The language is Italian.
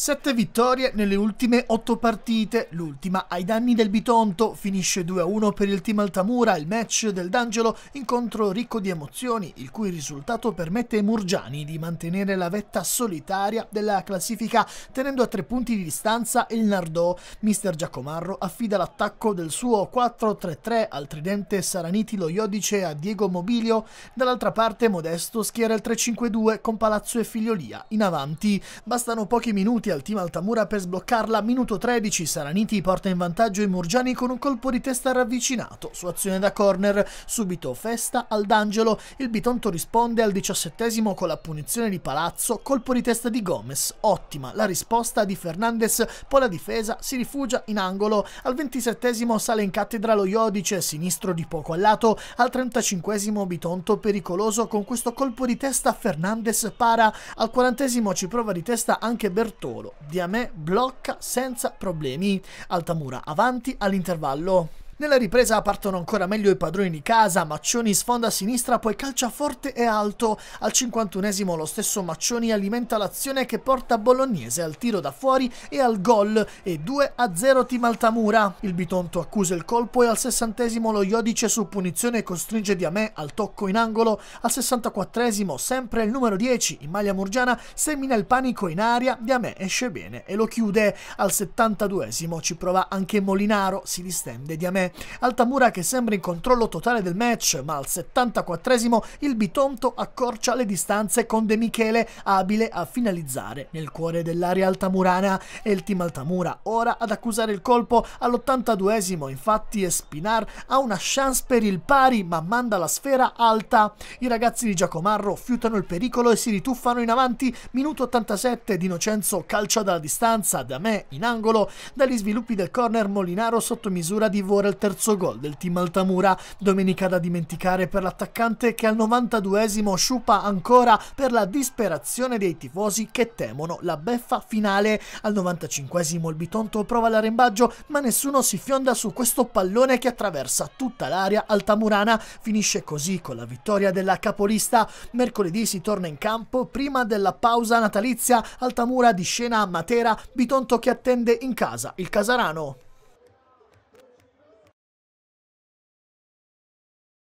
Sette vittorie nelle ultime otto partite, l'ultima ai danni del Bitonto, finisce 2-1 per il team Altamura, il match del D'Angelo, incontro ricco di emozioni, il cui risultato permette ai Murgiani di mantenere la vetta solitaria della classifica, tenendo a tre punti di distanza il Nardò. Mister Giacomarro affida l'attacco del suo 4-3-3 al tridente Saraniti lo a Diego Mobilio, dall'altra parte Modesto schiera il 3-5-2 con Palazzo e Figliolia in avanti. Bastano pochi minuti davanti al team Altamura per sbloccarla, minuto 13 Saraniti porta in vantaggio i Murgiani con un colpo di testa ravvicinato, su azione da corner, subito festa al D'Angelo, il Bitonto risponde al diciassettesimo con la punizione di Palazzo, colpo di testa di Gomez, ottima la risposta di Fernandez, poi la difesa si rifugia in angolo, al ventisettesimo sale in cattedra lo Iodice, sinistro di poco al lato, al trentacinquesimo Bitonto pericoloso con questo colpo di testa Fernandez para, al quarantesimo ci prova di testa anche Bertone, volo. Diamè blocca senza problemi. Altamura avanti all'intervallo. Nella ripresa partono ancora meglio i padroni di casa, Maccioni sfonda a sinistra poi calcia forte e alto. Al 51esimo lo stesso Maccioni alimenta l'azione che porta Bolognese al tiro da fuori e al gol e 2-0 Team Altamura. Il Bitonto accusa il colpo e al 60esimo lo Iodice su punizione costringe Diamè al tocco in angolo. Al 64esimo sempre il numero 10 in maglia murgiana semina il panico in aria, Diamè esce bene e lo chiude. Al 72esimo ci prova anche Molinaro, si distende Diamè. Altamura che sembra in controllo totale del match, ma al 74esimo il Bitonto accorcia le distanze con De Michele, abile a finalizzare nel cuore dell'area altamurana. E il team Altamura ora ad accusare il colpo all'82esimo, infatti Espinar ha una chance per il pari, ma manda la sfera alta. I ragazzi di Giacomarro fiutano il pericolo e si rituffano in avanti. Minuto 87 di Innocenzo calcia dalla distanza, da me in angolo. Dagli sviluppi del corner Molinaro sotto misura di il terzo gol del team Altamura. Domenica da dimenticare per l'attaccante che al 92esimo sciupa ancora per la disperazione dei tifosi che temono la beffa finale. Al 95esimo il Bitonto prova l'arrembaggio ma nessuno si fionda su questo pallone che attraversa tutta l'area altamurana. Finisce così con la vittoria della capolista. Mercoledì si torna in campo prima della pausa natalizia. Altamura di scena a Matera, Bitonto che attende in casa il Casarano.